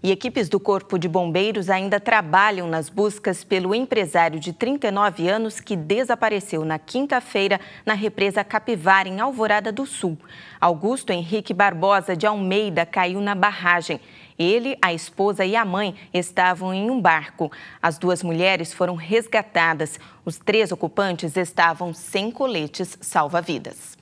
E equipes do Corpo de Bombeiros ainda trabalham nas buscas pelo empresário de 39 anos que desapareceu na quinta-feira na represa Capivara, em Alvorada do Sul. Augusto Henrique Barbosa de Almeida caiu na barragem. Ele, a esposa e a mãe estavam em um barco. As duas mulheres foram resgatadas. Os três ocupantes estavam sem coletes salva-vidas.